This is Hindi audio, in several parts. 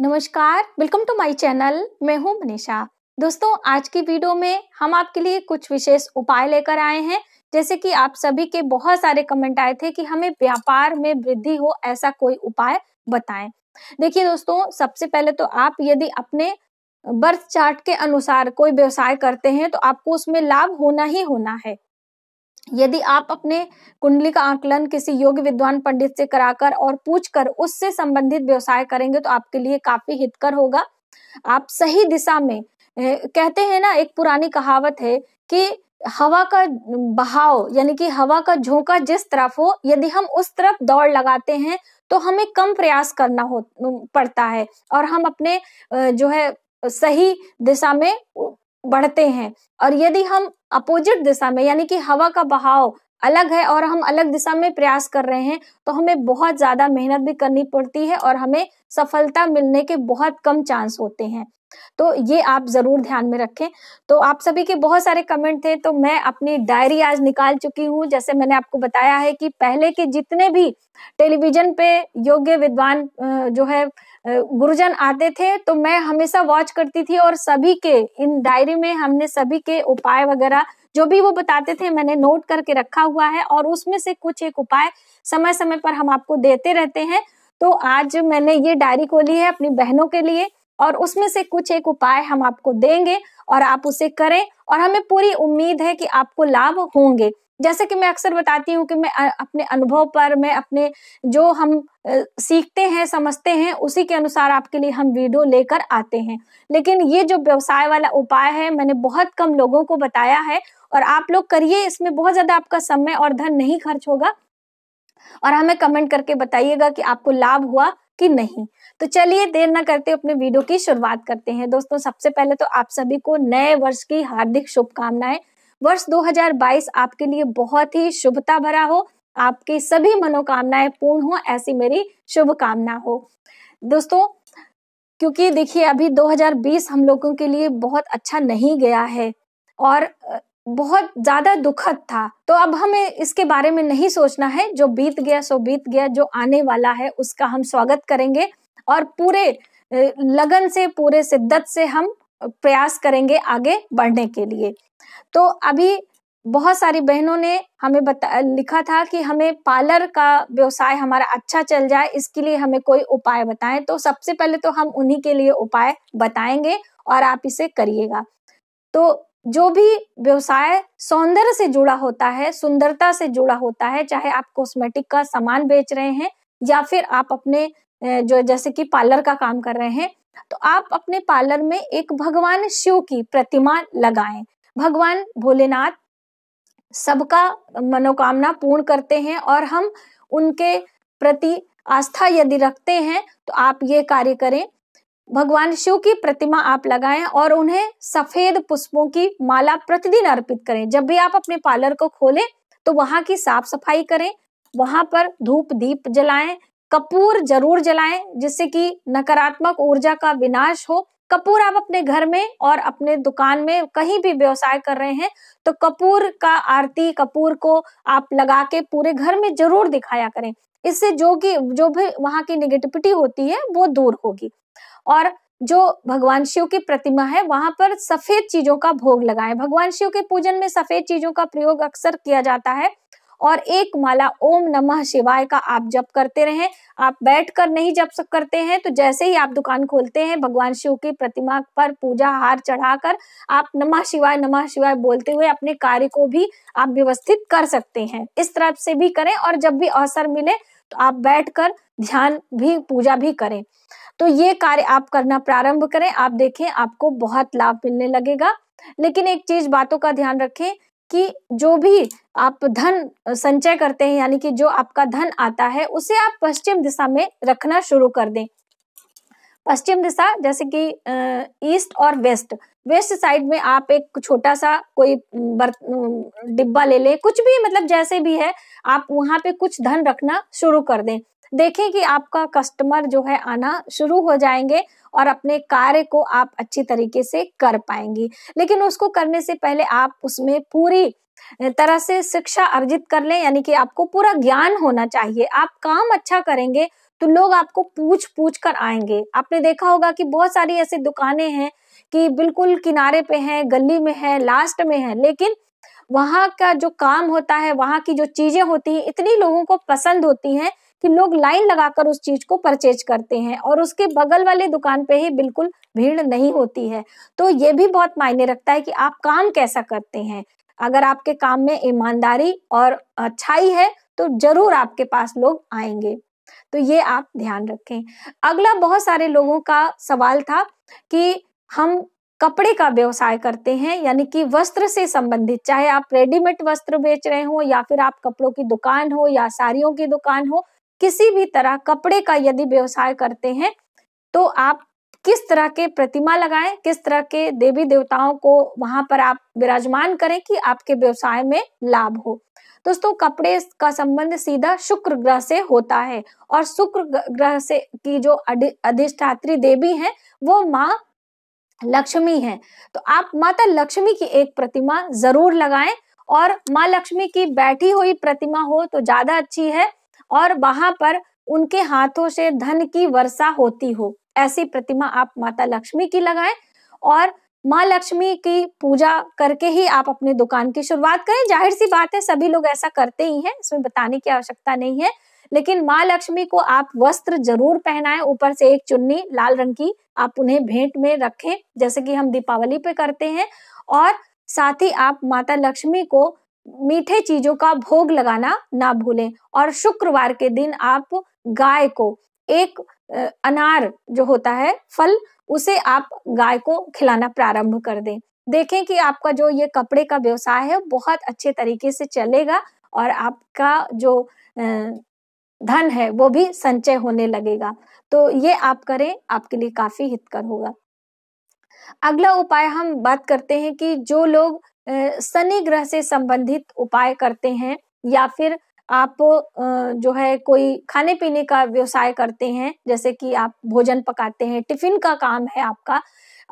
नमस्कार वेलकम टू माय चैनल मैं हूं मनीषा दोस्तों आज की वीडियो में हम आपके लिए कुछ विशेष उपाय लेकर आए हैं जैसे कि आप सभी के बहुत सारे कमेंट आए थे कि हमें व्यापार में वृद्धि हो ऐसा कोई उपाय बताएं देखिए दोस्तों सबसे पहले तो आप यदि अपने बर्थ चार्ट के अनुसार कोई व्यवसाय करते हैं तो आपको उसमें लाभ होना ही होना है यदि आप अपने कुंडली का आकलन किसी योग्य विद्वान पंडित से कराकर और पूछकर उससे संबंधित व्यवसाय करेंगे तो आपके लिए काफी हितकर होगा आप सही दिशा में कहते हैं ना एक पुरानी कहावत है कि हवा का बहाव यानी कि हवा का झोंका जिस तरफ हो यदि हम उस तरफ दौड़ लगाते हैं तो हमें कम प्रयास करना हो पड़ता है और हम अपने जो है सही दिशा में बढ़ते हैं और यदि हम अपोजिट दिशा में यानी कि हवा का बहाव अलग है और हम अलग दिशा में प्रयास कर रहे हैं तो हमें बहुत ज्यादा मेहनत भी करनी पड़ती है और हमें सफलता मिलने के बहुत कम चांस होते हैं तो ये आप जरूर ध्यान में रखें तो आप सभी के बहुत सारे कमेंट थे तो मैं अपनी डायरी आज निकाल चुकी हूँ जैसे मैंने आपको बताया है कि पहले के जितने भी टेलीविजन पे योग्य विद्वान जो है गुरुजन आते थे तो मैं हमेशा वॉच करती थी और सभी के इन डायरी में हमने सभी के उपाय वगैरह जो भी वो बताते थे मैंने नोट करके रखा हुआ है और उसमें से कुछ एक उपाय समय समय पर हम आपको देते रहते हैं तो आज मैंने ये डायरी खोली है अपनी बहनों के लिए और उसमें से कुछ एक उपाय हम आपको देंगे और आप उसे करें और हमें पूरी उम्मीद है कि आपको लाभ होंगे जैसे कि मैं अक्सर बताती हूँ कि मैं अपने अनुभव पर मैं अपने जो हम सीखते हैं समझते हैं उसी के अनुसार आपके लिए हम वीडियो लेकर आते हैं लेकिन ये जो व्यवसाय वाला उपाय है मैंने बहुत कम लोगों को बताया है और आप लोग करिए इसमें बहुत ज़्यादा आपका समय और धन नहीं खर्च होगा और हमें कमेंट करके बताइएगा कि आपको लाभ हुआ कि नहीं तो चलिए देर ना करते अपने वीडियो की शुरुआत करते हैं दोस्तों सबसे पहले तो आप सभी को नए वर्ष की हार्दिक शुभकामनाएं वर्ष 2022 आपके लिए बहुत ही शुभता भरा हो आपकी सभी मनोकामनाएं पूर्ण हो ऐसी मेरी शुभकामना हो दोस्तों क्योंकि देखिए अभी 2020 हम लोगों के लिए बहुत अच्छा नहीं गया है और बहुत ज्यादा दुखद था तो अब हमें इसके बारे में नहीं सोचना है जो बीत गया सो बीत गया जो आने वाला है उसका हम स्वागत करेंगे और पूरे लगन से पूरे शिद्दत से हम प्रयास करेंगे आगे बढ़ने के लिए तो अभी बहुत सारी बहनों ने हमें बता लिखा था कि हमें पार्लर का व्यवसाय हमारा अच्छा चल जाए इसके लिए हमें कोई उपाय बताएं तो सबसे पहले तो हम उन्हीं के लिए उपाय बताएंगे और आप इसे करिएगा तो जो भी व्यवसाय सौंदर्य से जुड़ा होता है सुंदरता से जुड़ा होता है चाहे आप कॉस्मेटिक का सामान बेच रहे हैं या फिर आप अपने जो जैसे कि पार्लर का काम कर रहे हैं तो आप अपने पार्लर में एक भगवान शिव की प्रतिमा लगाएं भगवान भोलेनाथ सबका मनोकामना पूर्ण करते हैं और हम उनके प्रति आस्था यदि रखते हैं तो आप ये कार्य करें भगवान शिव की प्रतिमा आप लगाएं और उन्हें सफेद पुष्पों की माला प्रतिदिन अर्पित करें जब भी आप अपने पार्लर को खोलें तो वहां की साफ सफाई करें वहां पर धूप दीप जलाएं कपूर जरूर जलाएं जिससे कि नकारात्मक ऊर्जा का विनाश हो कपूर आप अपने घर में और अपने दुकान में कहीं भी व्यवसाय कर रहे हैं तो कपूर का आरती कपूर को आप लगा के पूरे घर में जरूर दिखाया करें इससे जो कि जो भी वहाँ की निगेटिविटी होती है वो दूर होगी और जो भगवान शिव की प्रतिमा है वहां पर सफेद चीजों का भोग लगाएं भगवान शिव के पूजन में सफेद चीजों का प्रयोग अक्सर किया जाता है और एक माला ओम नमः शिवाय का आप जप करते रहें आप बैठ कर नहीं जप करते हैं तो जैसे ही आप दुकान खोलते हैं भगवान शिव की प्रतिमा पर पूजा हार चढ़ाकर आप नमः शिवाय नमः शिवाय बोलते हुए अपने कार्य को भी आप व्यवस्थित कर सकते हैं इस तरह से भी करें और जब भी अवसर मिले तो आप बैठ ध्यान भी पूजा भी करें तो ये कार्य आप करना प्रारंभ करें आप देखें आपको बहुत लाभ मिलने लगेगा लेकिन एक चीज बातों का ध्यान रखें कि जो भी आप धन संचय करते हैं यानी कि जो आपका धन आता है उसे आप पश्चिम दिशा में रखना शुरू कर दें पश्चिम दिशा जैसे कि ईस्ट और वेस्ट वेस्ट साइड में आप एक छोटा सा कोई डिब्बा ले ले कुछ भी मतलब जैसे भी है आप वहां पे कुछ धन रखना शुरू कर दें देखें कि आपका कस्टमर जो है आना शुरू हो जाएंगे और अपने कार्य को आप अच्छी तरीके से कर पाएंगी लेकिन उसको करने से पहले आप उसमें पूरी तरह से शिक्षा अर्जित कर लें यानी कि आपको पूरा ज्ञान होना चाहिए आप काम अच्छा करेंगे तो लोग आपको पूछ पूछ कर आएंगे आपने देखा होगा कि बहुत सारी ऐसी दुकानें हैं कि बिल्कुल किनारे पे है गली में है लास्ट में है लेकिन वहाँ का जो काम होता है वहाँ की जो चीजें होती हैं इतनी लोगों को पसंद होती हैं कि लोग लाइन लगाकर उस चीज को परचेज करते हैं और उसके बगल वाले दुकान पे ही बिल्कुल भीड़ नहीं होती है तो ये भी बहुत मायने रखता है कि आप काम कैसा करते हैं अगर आपके काम में ईमानदारी और अच्छाई है तो जरूर आपके पास लोग आएंगे तो ये आप ध्यान रखें अगला बहुत सारे लोगों का सवाल था कि हम कपड़े का व्यवसाय करते हैं यानी कि वस्त्र से संबंधित चाहे आप रेडीमेड वस्त्र बेच रहे हो या फिर आप कपड़ों की दुकान हो या साड़ियों की दुकान हो किसी भी तरह कपड़े का यदि व्यवसाय करते हैं तो आप किस तरह के प्रतिमा लगाएं किस तरह के देवी देवताओं को वहां पर आप विराजमान करें कि आपके व्यवसाय में लाभ हो दोस्तों कपड़े का संबंध सीधा शुक्र ग्रह से होता है और शुक्र ग्रह से की जो अधिष्ठात्री देवी है वो माँ लक्ष्मी है तो आप माता लक्ष्मी की एक प्रतिमा जरूर लगाएं और माँ लक्ष्मी की बैठी हुई प्रतिमा हो तो ज्यादा अच्छी है और वहां पर उनके हाथों से धन की वर्षा होती हो ऐसी प्रतिमा आप माता लक्ष्मी की लगाएं और माँ लक्ष्मी की पूजा करके ही आप अपने दुकान की शुरुआत करें जाहिर सी बात है सभी लोग ऐसा करते ही हैं इसमें बताने की आवश्यकता नहीं है लेकिन माँ लक्ष्मी को आप वस्त्र जरूर पहनाएं ऊपर से एक चुन्नी लाल रंग की आप उन्हें भेंट में रखें जैसे कि हम दीपावली पे करते हैं और साथ ही आप माता लक्ष्मी को मीठे चीजों का भोग लगाना ना भूलें और शुक्रवार के दिन आप गाय को एक अनार जो होता है फल उसे आप गाय को खिलाना प्रारंभ कर दें देखें कि आपका जो ये कपड़े का व्यवसाय है बहुत अच्छे तरीके से चलेगा और आपका जो धन है वो भी संचय होने लगेगा तो ये आप करें आपके लिए काफी हितकर होगा अगला उपाय हम बात करते हैं कि जो लोग शनि ग्रह से संबंधित उपाय करते हैं या फिर आप जो है कोई खाने पीने का व्यवसाय करते हैं जैसे कि आप भोजन पकाते हैं टिफिन का काम है आपका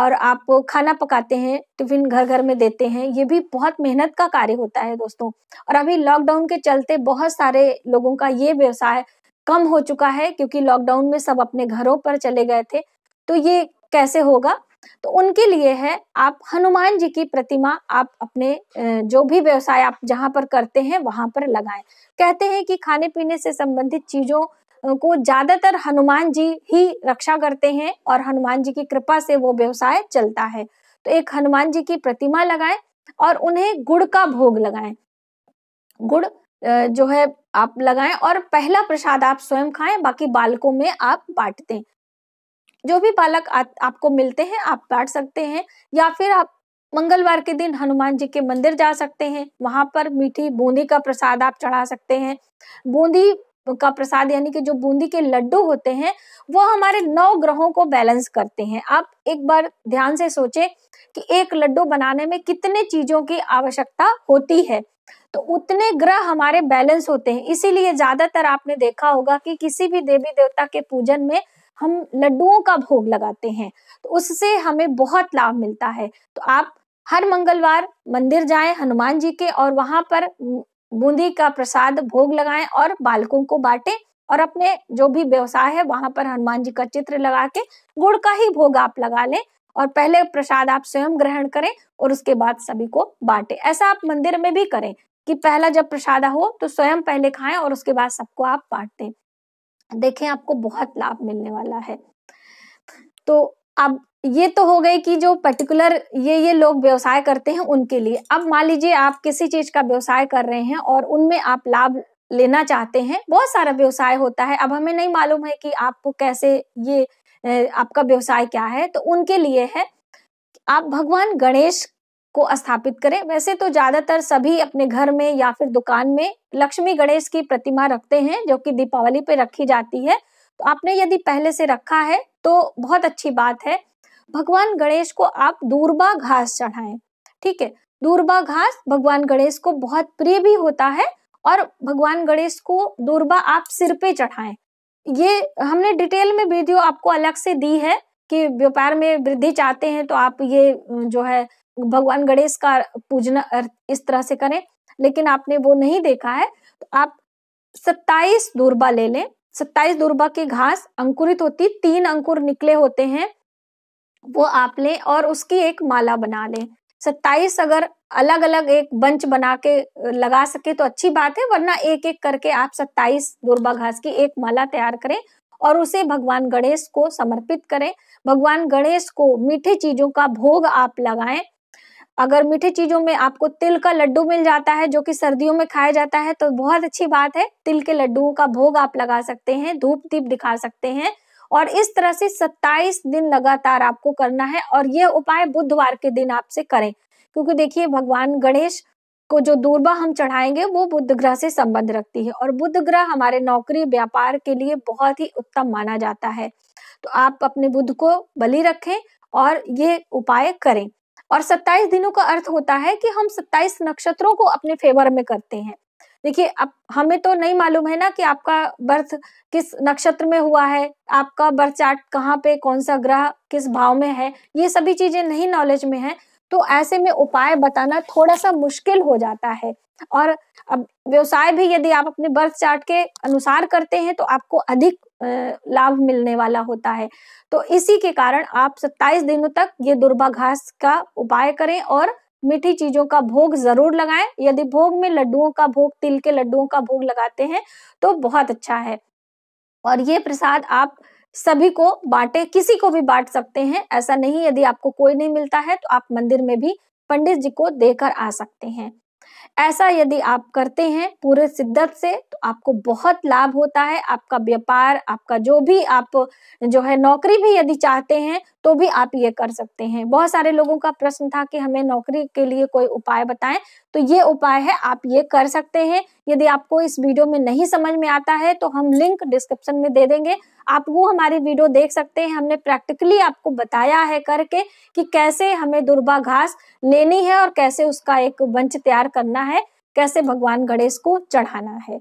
और आप खाना पकाते हैं टिफिन घर घर में देते हैं ये भी बहुत मेहनत का कार्य होता है दोस्तों और अभी लॉकडाउन के चलते बहुत सारे लोगों का ये व्यवसाय कम हो चुका है क्योंकि लॉकडाउन में सब अपने घरों पर चले गए थे तो ये कैसे होगा तो उनके लिए है आप हनुमान जी की प्रतिमा आप अपने जो भी व्यवसाय आप जहां पर करते हैं वहां पर लगाएं कहते हैं कि खाने पीने से संबंधित चीजों को ज्यादातर हनुमान जी ही रक्षा करते हैं और हनुमान जी की कृपा से वो व्यवसाय चलता है तो एक हनुमान जी की प्रतिमा लगाएं और उन्हें गुड़ का भोग लगाएं गुड़ जो है आप लगाएं और पहला प्रसाद आप स्वयं खाएं बाकी बालकों में आप बांटते हैं जो भी बालक आ, आपको मिलते हैं आप बांट सकते हैं या फिर आप मंगलवार के दिन हनुमान जी के मंदिर जा सकते हैं वहां पर मीठी बूंदी का प्रसाद आप चढ़ा सकते हैं बूंदी का प्रसाद यानी कि जो बूंदी के लड्डू होते हैं वो हमारे नौ ग्रहों को बैलेंस करते हैं आप एक बार ध्यान से सोचे कि एक लड्डू बनाने में कितने चीजों की आवश्यकता होती है तो उतने ग्रह हमारे बैलेंस होते हैं इसीलिए ज्यादातर आपने देखा होगा कि किसी भी देवी देवता के पूजन में हम लड्डुओं का भोग लगाते हैं तो उससे हमें बहुत लाभ मिलता है तो आप हर मंगलवार मंदिर जाएं हनुमान जी के और वहां पर बूंदी का प्रसाद भोग लगाएं और बालकों को बांटें और अपने जो भी व्यवसाय है वहां पर हनुमान जी का चित्र लगा के गुड़ का ही भोग आप लगा लें और पहले प्रसाद आप स्वयं ग्रहण करें और उसके बाद सभी को बांटे ऐसा आप मंदिर में भी करें कि पहला जब प्रसादा हो तो स्वयं पहले खाएं और उसके बाद सबको आप बांटते देखें आपको बहुत लाभ मिलने वाला है तो अब ये तो हो गई कि जो पर्टिकुलर ये ये लोग व्यवसाय करते हैं उनके लिए अब मान लीजिए आप किसी चीज का व्यवसाय कर रहे हैं और उनमें आप लाभ लेना चाहते हैं बहुत सारा व्यवसाय होता है अब हमें नहीं मालूम है कि आपको कैसे ये आपका व्यवसाय क्या है तो उनके लिए है आप भगवान गणेश को स्थापित करें वैसे तो ज्यादातर सभी अपने घर में या फिर दुकान में लक्ष्मी गणेश की प्रतिमा रखते हैं जो कि दीपावली पे रखी जाती है तो आपने यदि पहले से रखा है तो बहुत अच्छी बात है भगवान गणेश को आप दूरबा घास चढ़ाएं ठीक है दूरबा घास भगवान गणेश को बहुत प्रिय भी होता है और भगवान गणेश को दूरबा आप सिर पे चढ़ाएं ये हमने डिटेल में वीडियो आपको अलग से दी है कि व्यापार में वृद्धि चाहते हैं तो आप ये जो है भगवान गणेश का पूजना इस तरह से करें लेकिन आपने वो नहीं देखा है तो आप सत्ताईस दूरबा ले लें सत्ताईस दूरबा की घास अंकुरित होती तीन अंकुर निकले होते हैं वो आप लें और उसकी एक माला बना लें सत्ताईस अगर अलग अलग एक बंच बना के लगा सके तो अच्छी बात है वरना एक एक करके आप सत्ताईस दूरबा घास की एक माला तैयार करें और उसे भगवान गणेश को समर्पित करें भगवान गणेश को मीठी चीजों का भोग आप लगाएं अगर मीठी चीजों में आपको तिल का लड्डू मिल जाता है जो कि सर्दियों में खाया जाता है तो बहुत अच्छी बात है तिल के लड्डुओं का भोग आप लगा सकते हैं धूप दीप दिखा सकते हैं और इस तरह से 27 दिन लगातार आपको करना है और ये उपाय बुधवार के दिन आपसे करें क्योंकि देखिए भगवान गणेश को जो दूरबा हम चढ़ाएंगे वो बुद्ध ग्रह से संबंध रखती है और बुद्ध ग्रह हमारे नौकरी व्यापार के लिए बहुत ही उत्तम माना जाता है तो आप अपने बुद्ध को बलि रखें और ये उपाय करें और 27 दिनों का अर्थ होता है कि हम 27 नक्षत्रों को अपने फेवर में करते हैं देखिए अब हमें तो नहीं मालूम है ना कि आपका बर्थ किस नक्षत्र में हुआ है आपका बर्थ चार्ट कहाँ पे कौन सा ग्रह किस भाव में है ये सभी चीजें नहीं नॉलेज में है तो ऐसे में उपाय बताना थोड़ा सा मुश्किल हो जाता है और अब व्यवसाय भी यदि आप अपने बर्थ चार्ट के अनुसार करते हैं तो आपको अधिक लाभ मिलने वाला होता है तो इसी के कारण आप 27 दिनों तक ये घास का उपाय करें और मीठी चीजों का भोग जरूर लगाएं यदि भोग में लड्डुओं का भोग तिल के लड्डुओं का भोग लगाते हैं तो बहुत अच्छा है और ये प्रसाद आप सभी को बांटे किसी को भी बांट सकते हैं ऐसा नहीं यदि आपको कोई नहीं मिलता है तो आप मंदिर में भी पंडित जी को देकर आ सकते हैं ऐसा यदि आप करते हैं पूरे शिद्दत से आपको बहुत लाभ होता है आपका व्यापार आपका जो भी आप जो है नौकरी भी यदि चाहते हैं तो भी आप ये कर सकते हैं बहुत सारे लोगों का प्रश्न था कि हमें नौकरी के लिए कोई उपाय बताएं तो ये उपाय है आप ये कर सकते हैं यदि आपको इस वीडियो में नहीं समझ में आता है तो हम लिंक डिस्क्रिप्शन में दे देंगे आप वो हमारी वीडियो देख सकते हैं हमने प्रैक्टिकली आपको बताया है करके कि कैसे हमें दुर्बा घास लेनी है और कैसे उसका एक वंच तैयार करना है कैसे भगवान गणेश को चढ़ाना है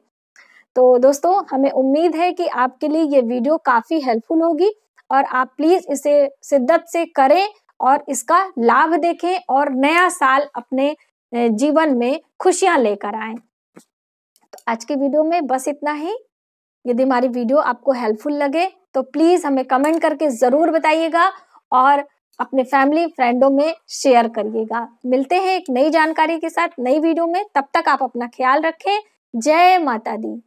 तो दोस्तों हमें उम्मीद है कि आपके लिए ये वीडियो काफ़ी हेल्पफुल होगी और आप प्लीज़ इसे शिद्दत से करें और इसका लाभ देखें और नया साल अपने जीवन में खुशियां लेकर आए तो आज के वीडियो में बस इतना ही यदि हमारी वीडियो आपको हेल्पफुल लगे तो प्लीज़ हमें कमेंट करके ज़रूर बताइएगा और अपने फैमिली फ्रेंडों में शेयर करिएगा मिलते हैं एक नई जानकारी के साथ नई वीडियो में तब तक आप अपना ख्याल रखें जय माता दी